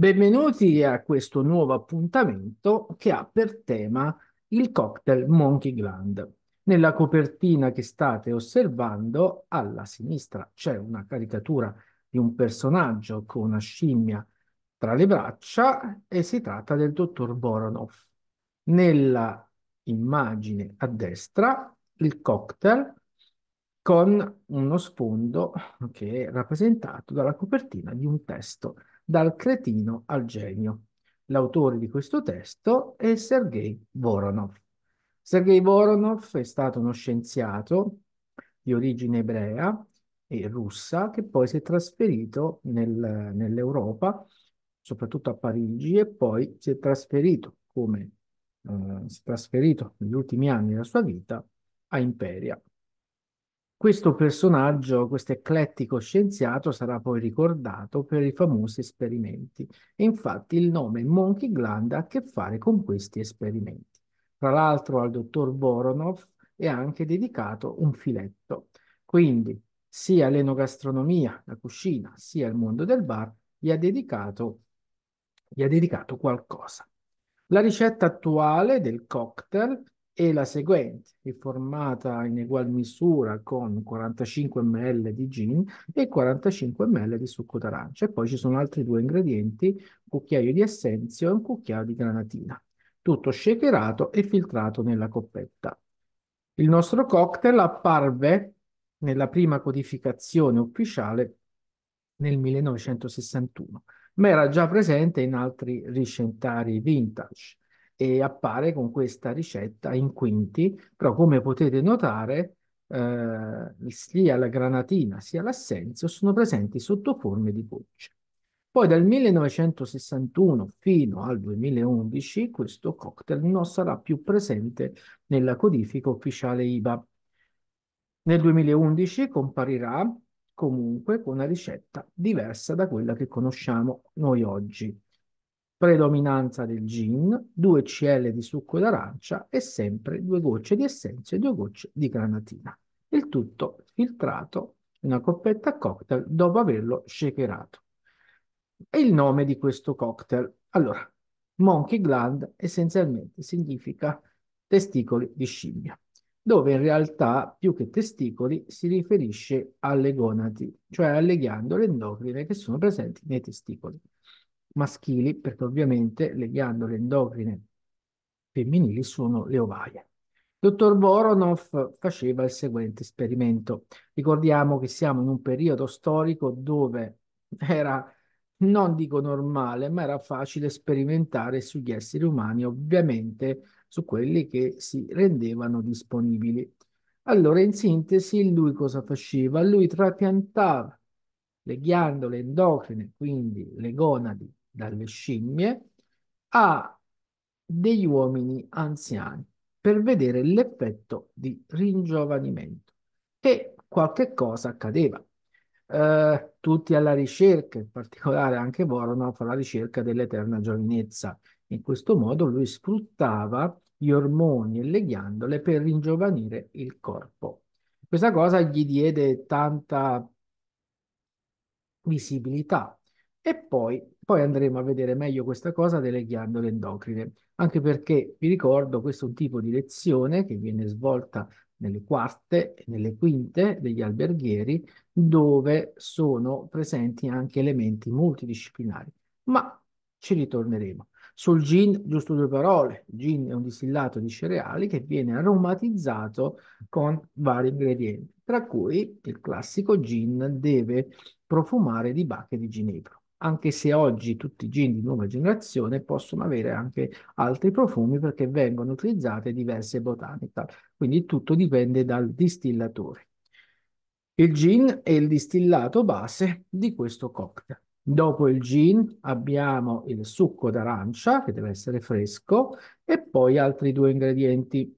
Benvenuti a questo nuovo appuntamento che ha per tema il cocktail Monkey Gland. Nella copertina che state osservando, alla sinistra c'è una caricatura di un personaggio con una scimmia tra le braccia e si tratta del dottor Boronov. Nella immagine a destra il cocktail con uno sfondo che è rappresentato dalla copertina di un testo dal cretino al genio. L'autore di questo testo è Sergei Voronov. Sergei Voronov è stato uno scienziato di origine ebrea e russa che poi si è trasferito nel, nell'Europa, soprattutto a Parigi, e poi si è trasferito, come eh, si è trasferito negli ultimi anni della sua vita, a Imperia. Questo personaggio, questo eclettico scienziato, sarà poi ricordato per i famosi esperimenti. E infatti il nome Monkey Gland ha a che fare con questi esperimenti. Tra l'altro al dottor Voronov è anche dedicato un filetto. Quindi sia l'enogastronomia, la cucina, sia il mondo del bar gli ha dedicato, gli ha dedicato qualcosa. La ricetta attuale del cocktail è la seguente, è formata in egual misura con 45 ml di gin e 45 ml di succo d'arancia. E poi ci sono altri due ingredienti, un cucchiaio di essenzio e un cucchiaio di granatina. Tutto shakerato e filtrato nella coppetta. Il nostro cocktail apparve nella prima codificazione ufficiale nel 1961, ma era già presente in altri recentari vintage e appare con questa ricetta in quinti, però come potete notare eh, sia la granatina sia l'assenzio sono presenti sotto forme di gocce. Poi dal 1961 fino al 2011 questo cocktail non sarà più presente nella codifica ufficiale IVA. Nel 2011 comparirà comunque con una ricetta diversa da quella che conosciamo noi oggi predominanza del gin, 2 cl di succo d'arancia e sempre due gocce di essenza e due gocce di granatina. Il tutto filtrato in una coppetta cocktail dopo averlo shakerato. E il nome di questo cocktail? Allora, Monkey Gland essenzialmente significa testicoli di scimmia, dove in realtà più che testicoli si riferisce alle gonadi, cioè alle ghiandole endocrine che sono presenti nei testicoli maschili, perché ovviamente le ghiandole endocrine femminili sono le ovaie. Il dottor Voronov faceva il seguente esperimento. Ricordiamo che siamo in un periodo storico dove era, non dico normale, ma era facile sperimentare sugli esseri umani, ovviamente su quelli che si rendevano disponibili. Allora, in sintesi, lui cosa faceva? Lui trapiantava le ghiandole endocrine, quindi le gonadi, dalle scimmie, a degli uomini anziani per vedere l'effetto di ringiovanimento. E qualche cosa accadeva. Eh, tutti alla ricerca, in particolare anche Voronov, alla ricerca dell'eterna giovinezza. In questo modo lui sfruttava gli ormoni e le ghiandole per ringiovanire il corpo. Questa cosa gli diede tanta visibilità e poi, poi, andremo a vedere meglio questa cosa delle ghiandole endocrine, anche perché vi ricordo questo è un tipo di lezione che viene svolta nelle quarte e nelle quinte degli alberghieri, dove sono presenti anche elementi multidisciplinari. Ma ci ritorneremo. Sul gin, giusto due parole, gin è un distillato di cereali che viene aromatizzato con vari ingredienti, tra cui il classico gin deve profumare di bacche di ginepro anche se oggi tutti i gin di nuova generazione possono avere anche altri profumi perché vengono utilizzate diverse botanical. Quindi tutto dipende dal distillatore. Il gin è il distillato base di questo cocktail. Dopo il gin abbiamo il succo d'arancia, che deve essere fresco, e poi altri due ingredienti,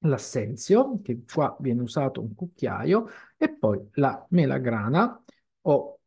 l'assenzio, che qua viene usato un cucchiaio, e poi la melagrana o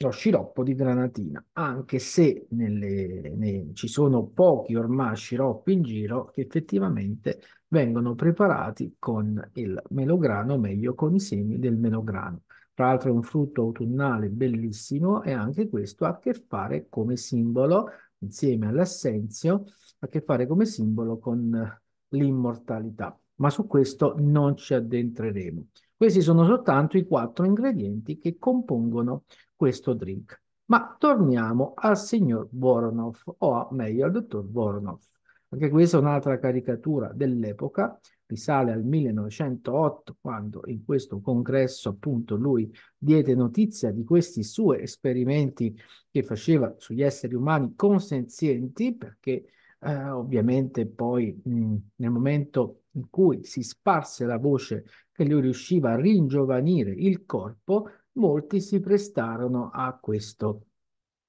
lo sciroppo di granatina, anche se nelle, nei, ci sono pochi ormai sciroppi in giro che effettivamente vengono preparati con il melograno, o meglio con i semi del melograno. Tra l'altro è un frutto autunnale bellissimo e anche questo ha a che fare come simbolo, insieme all'assenzio, ha a che fare come simbolo con l'immortalità. Ma su questo non ci addentreremo. Questi sono soltanto i quattro ingredienti che compongono questo drink. Ma torniamo al signor Voronov, o meglio al dottor Voronov. Anche questa è un'altra caricatura dell'epoca, risale al 1908, quando in questo congresso appunto lui diede notizia di questi suoi esperimenti che faceva sugli esseri umani consenzienti, perché eh, ovviamente poi mh, nel momento in cui si sparse la voce che lui riusciva a ringiovanire il corpo, molti si prestarono a questo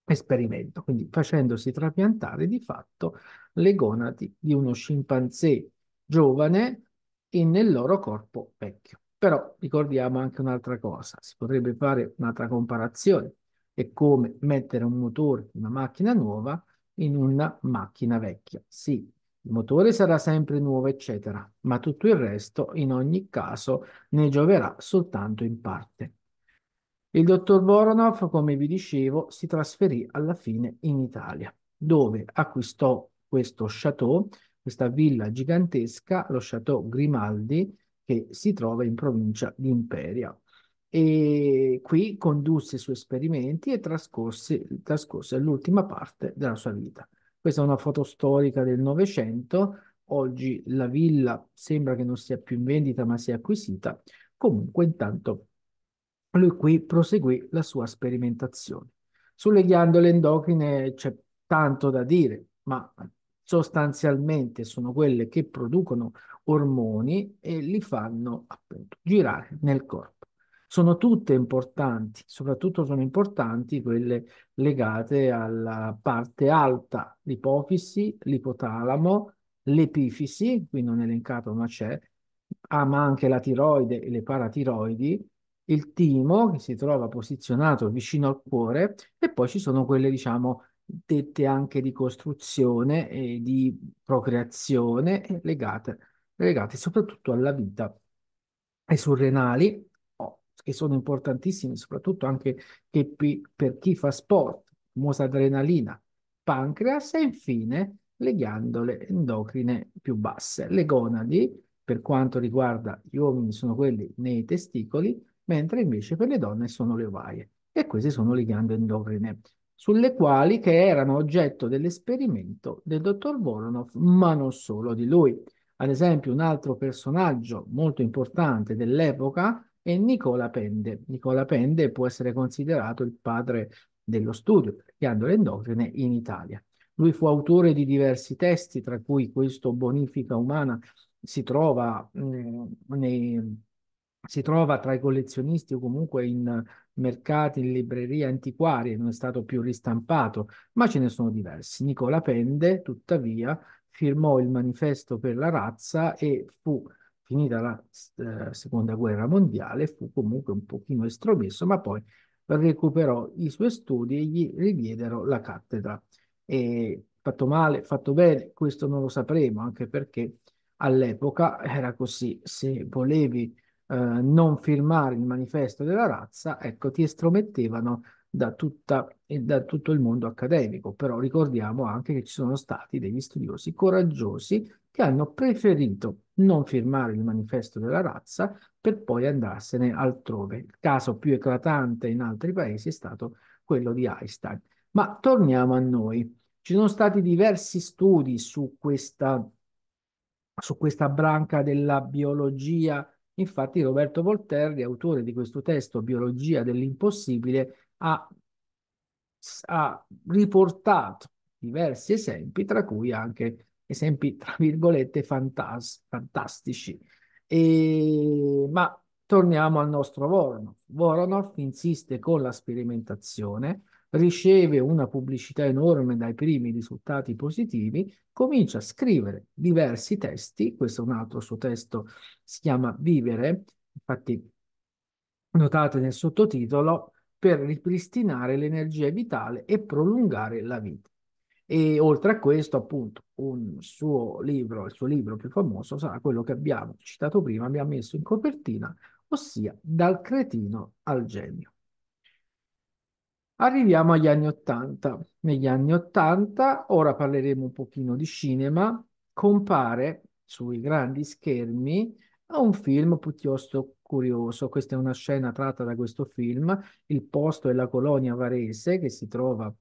esperimento, quindi facendosi trapiantare di fatto le gonadi di uno scimpanzé giovane e nel loro corpo vecchio. Però ricordiamo anche un'altra cosa, si potrebbe fare un'altra comparazione, è come mettere un motore una macchina nuova in una macchina vecchia. Sì, il motore sarà sempre nuovo, eccetera, ma tutto il resto in ogni caso ne gioverà soltanto in parte. Il dottor Voronov, come vi dicevo, si trasferì alla fine in Italia, dove acquistò questo château, questa villa gigantesca, lo Château Grimaldi, che si trova in provincia di Imperia. E qui condusse i suoi esperimenti e trascorse, trascorse l'ultima parte della sua vita. Questa è una foto storica del Novecento. Oggi la villa sembra che non sia più in vendita, ma sia acquisita. Comunque, intanto lui qui proseguì la sua sperimentazione. Sulle ghiandole endocrine c'è tanto da dire, ma sostanzialmente sono quelle che producono ormoni e li fanno appunto girare nel corpo. Sono tutte importanti, soprattutto sono importanti quelle legate alla parte alta, l'ipofisi, l'ipotalamo, l'epifisi, qui non elencato ma c'è, ah, ma anche la tiroide e le paratiroidi, il timo che si trova posizionato vicino al cuore e poi ci sono quelle, diciamo, dette anche di costruzione e di procreazione legate, legate soprattutto alla vita. E surrenali, oh, che sono importantissimi, soprattutto anche per chi fa sport, famosa adrenalina, pancreas e infine le ghiandole endocrine più basse. Le gonadi, per quanto riguarda gli uomini, sono quelli nei testicoli, mentre invece per le donne sono le ovaie. E queste sono le ghiande endocrine, sulle quali che erano oggetto dell'esperimento del dottor Voronov, ma non solo di lui. Ad esempio, un altro personaggio molto importante dell'epoca è Nicola Pende. Nicola Pende può essere considerato il padre dello studio delle ghiandole endocrine in Italia. Lui fu autore di diversi testi, tra cui questo Bonifica umana si trova mh, mm, nei si trova tra i collezionisti o comunque in mercati, in librerie antiquarie, non è stato più ristampato, ma ce ne sono diversi. Nicola Pende, tuttavia, firmò il manifesto per la razza e fu finita la eh, seconda guerra mondiale, fu comunque un pochino estromesso, ma poi recuperò i suoi studi e gli ridiedero la cattedra. E fatto male, fatto bene, questo non lo sapremo, anche perché all'epoca era così, se volevi eh, non firmare il manifesto della razza, ecco, ti estromettevano da, tutta, eh, da tutto il mondo accademico. Però ricordiamo anche che ci sono stati degli studiosi coraggiosi che hanno preferito non firmare il manifesto della razza per poi andarsene altrove. Il caso più eclatante in altri paesi è stato quello di Einstein. Ma torniamo a noi. Ci sono stati diversi studi su questa, su questa branca della biologia Infatti Roberto Volterri, autore di questo testo Biologia dell'impossibile, ha, ha riportato diversi esempi, tra cui anche esempi, tra virgolette, fantas fantastici. E... Ma torniamo al nostro Voronov. Voronov insiste con la sperimentazione, riceve una pubblicità enorme dai primi risultati positivi, comincia a scrivere diversi testi, questo è un altro suo testo, si chiama Vivere, infatti notate nel sottotitolo, per ripristinare l'energia vitale e prolungare la vita. E oltre a questo, appunto, un suo libro, il suo libro più famoso sarà quello che abbiamo citato prima, abbiamo messo in copertina, ossia Dal cretino al genio. Arriviamo agli anni Ottanta. Negli anni Ottanta, ora parleremo un pochino di cinema, compare sui grandi schermi un film piuttosto curioso. Questa è una scena tratta da questo film. Il posto è la colonia varese che si trova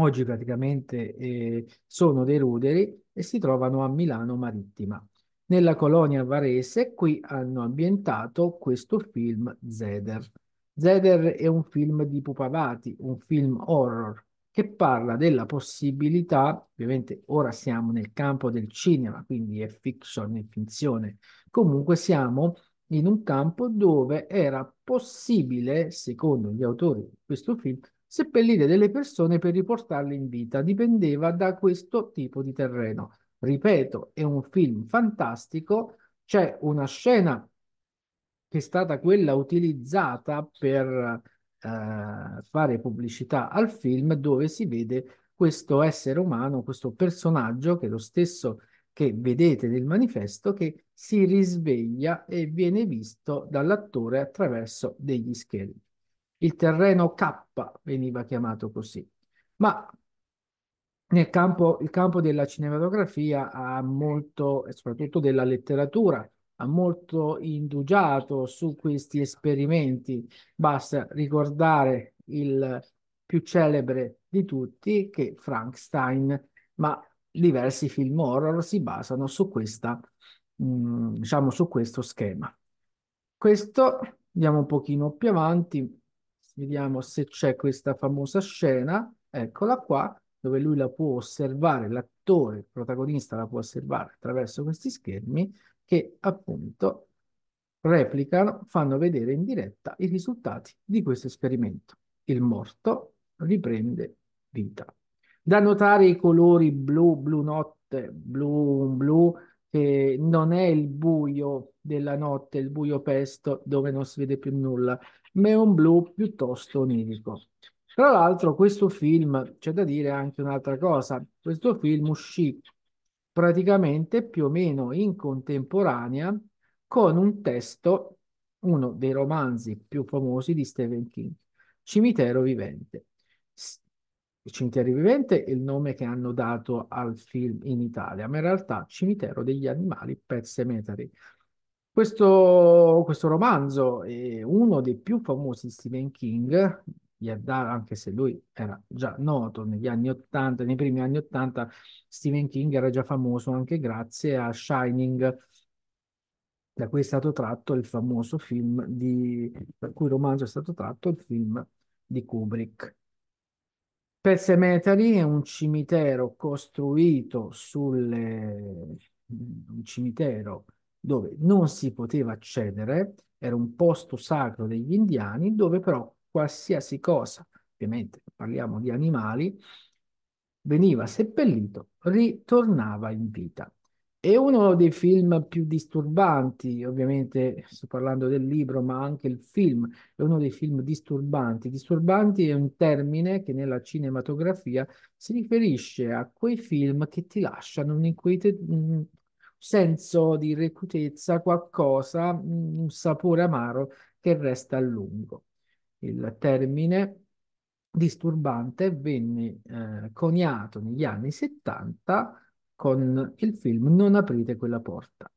oggi praticamente eh, sono dei ruderi e si trovano a Milano Marittima. Nella colonia varese qui hanno ambientato questo film Zeder. Zeder è un film di Pupavati, un film horror che parla della possibilità, ovviamente ora siamo nel campo del cinema, quindi è fiction, è finzione, comunque siamo in un campo dove era possibile, secondo gli autori di questo film, seppellire delle persone per riportarle in vita, dipendeva da questo tipo di terreno. Ripeto, è un film fantastico, c'è una scena che è stata quella utilizzata per eh, fare pubblicità al film dove si vede questo essere umano, questo personaggio che è lo stesso che vedete nel manifesto che si risveglia e viene visto dall'attore attraverso degli schermi. Il terreno K veniva chiamato così, ma nel campo, il campo della cinematografia ha molto, soprattutto della letteratura, molto indugiato su questi esperimenti. Basta ricordare il più celebre di tutti, che è Frankenstein, ma diversi film horror si basano su questa, mh, mm, diciamo, su questo schema. Questo andiamo un pochino più avanti, vediamo se c'è questa famosa scena, eccola qua, dove lui la può osservare, l'attore, il protagonista la può osservare attraverso questi schermi che appunto replicano, fanno vedere in diretta i risultati di questo esperimento. Il morto riprende vita. Da notare i colori blu, blu notte, blu, blu, che non è il buio della notte, il buio pesto dove non si vede più nulla, ma è un blu piuttosto onirico. Tra l'altro questo film, c'è da dire anche un'altra cosa, questo film uscì praticamente più o meno in contemporanea con un testo, uno dei romanzi più famosi di Stephen King, Cimitero Vivente. Cimitero Vivente è il nome che hanno dato al film in Italia, ma in realtà Cimitero degli Animali per Cemetery. Questo, questo romanzo è uno dei più famosi di Stephen King, Yardar, anche se lui era già noto negli anni 80, nei primi anni 80, Stephen King era già famoso anche grazie a Shining, da cui è stato tratto il famoso film di, da cui il romanzo è stato tratto il film di Kubrick. Pezze Metali è un cimitero costruito sulle un cimitero dove non si poteva accedere, era un posto sacro degli indiani dove però qualsiasi cosa, ovviamente parliamo di animali, veniva seppellito, ritornava in vita. È uno dei film più disturbanti, ovviamente sto parlando del libro, ma anche il film è uno dei film disturbanti. Disturbanti è un termine che nella cinematografia si riferisce a quei film che ti lasciano un, un senso di recutezza, qualcosa, un sapore amaro che resta a lungo il termine disturbante venne eh, coniato negli anni 70 con il film Non aprite quella porta.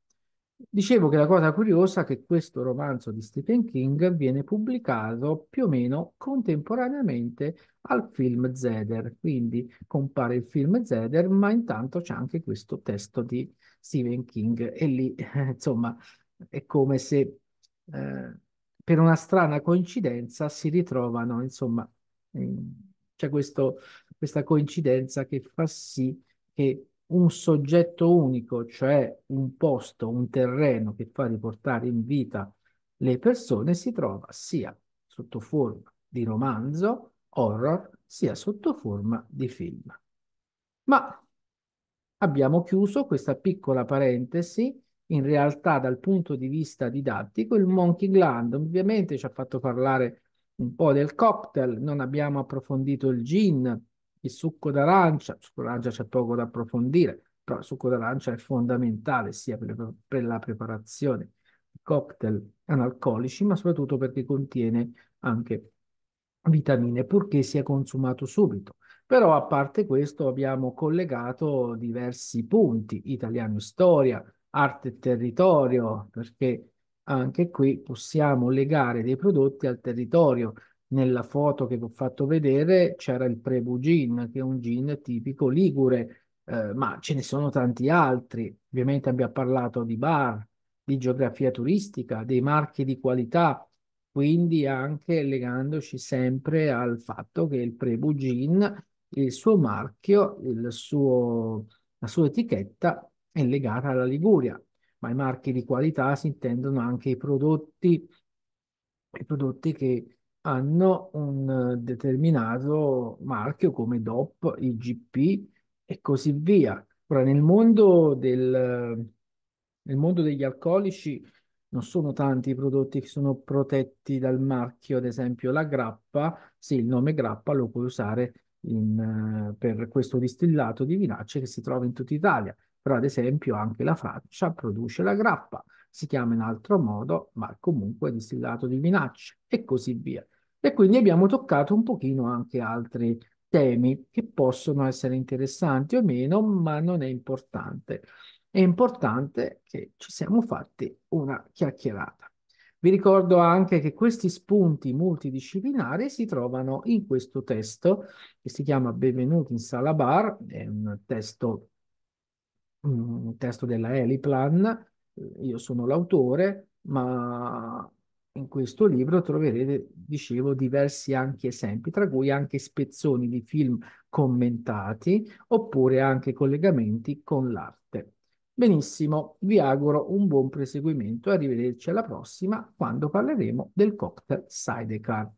Dicevo che la cosa curiosa è che questo romanzo di Stephen King viene pubblicato più o meno contemporaneamente al film Zeder, quindi compare il film Zeder, ma intanto c'è anche questo testo di Stephen King e lì, eh, insomma, è come se eh, per una strana coincidenza si ritrovano, insomma, mm, c'è questo, questa coincidenza che fa sì che un soggetto unico, cioè un posto, un terreno che fa riportare in vita le persone, si trova sia sotto forma di romanzo, horror, sia sotto forma di film. Ma abbiamo chiuso questa piccola parentesi in realtà dal punto di vista didattico. Il Monkey Gland ovviamente ci ha fatto parlare un po' del cocktail, non abbiamo approfondito il gin, il succo d'arancia, il succo d'arancia c'è poco da approfondire, però il succo d'arancia è fondamentale sia per, per la preparazione di cocktail analcolici, ma soprattutto perché contiene anche vitamine, purché sia consumato subito. Però a parte questo abbiamo collegato diversi punti, italiano storia, arte e territorio, perché anche qui possiamo legare dei prodotti al territorio. Nella foto che vi ho fatto vedere c'era il Prebugin, che è un gin tipico ligure, eh, ma ce ne sono tanti altri. Ovviamente abbiamo parlato di bar, di geografia turistica, dei marchi di qualità, quindi anche legandoci sempre al fatto che il Prebu Gin, il suo marchio, il suo, la sua etichetta è legata alla Liguria, ma i marchi di qualità si intendono anche i prodotti, i prodotti che hanno un eh, determinato marchio come DOP, IGP e così via. Ora, nel mondo, del, nel mondo degli alcolici non sono tanti i prodotti che sono protetti dal marchio, ad esempio la grappa, sì, il nome grappa lo puoi usare in, eh, per questo distillato di vinacce che si trova in tutta Italia, però ad esempio anche la Francia produce la grappa, si chiama in altro modo, ma comunque distillato di vinacce e così via. E quindi abbiamo toccato un pochino anche altri temi che possono essere interessanti o meno, ma non è importante. È importante che ci siamo fatti una chiacchierata. Vi ricordo anche che questi spunti multidisciplinari si trovano in questo testo che si chiama Benvenuti in Sala Bar, è un testo, un testo della Eliplan, io sono l'autore, ma in questo libro troverete, dicevo, diversi anche esempi, tra cui anche spezzoni di film commentati oppure anche collegamenti con l'arte. Benissimo, vi auguro un buon proseguimento. Arrivederci alla prossima quando parleremo del cocktail Sidecar.